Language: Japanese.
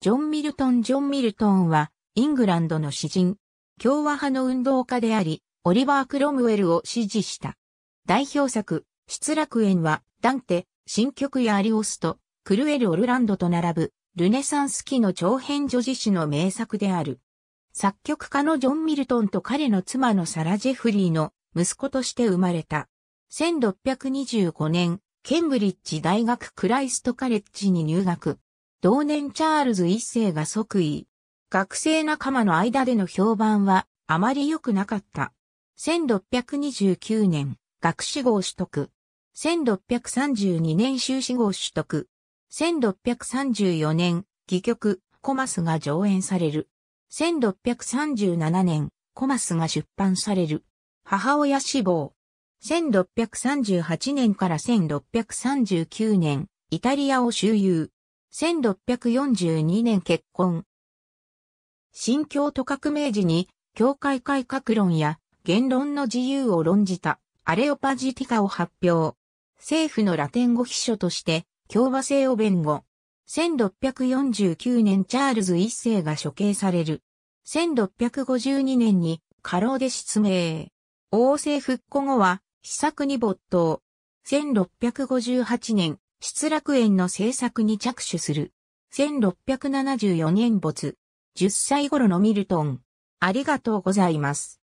ジョン・ミルトン・ジョン・ミルトンは、イングランドの詩人、共和派の運動家であり、オリバー・クロムウェルを支持した。代表作、失楽園は、ダンテ、新曲やアリオスト、クルエル・オルランドと並ぶ、ルネサンス期の長編女子詩の名作である。作曲家のジョン・ミルトンと彼の妻のサラ・ジェフリーの息子として生まれた。1625年、ケンブリッジ大学クライストカレッジに入学。同年チャールズ一世が即位。学生仲間の間での評判はあまり良くなかった。1629年、学士号取得。1632年修士号取得。1634年、戯曲、コマスが上演される。1637年、コマスが出版される。母親死亡。1638年から1639年、イタリアを周遊。1642年結婚。新教徒革命時に、教会改革論や言論の自由を論じたアレオパジティカを発表。政府のラテン語秘書として共和制を弁護。1649年チャールズ一世が処刑される。1652年に過労で失明。王政復古後は、施策に没頭。1658年、失楽園の制作に着手する。1674年没。10歳頃のミルトン。ありがとうございます。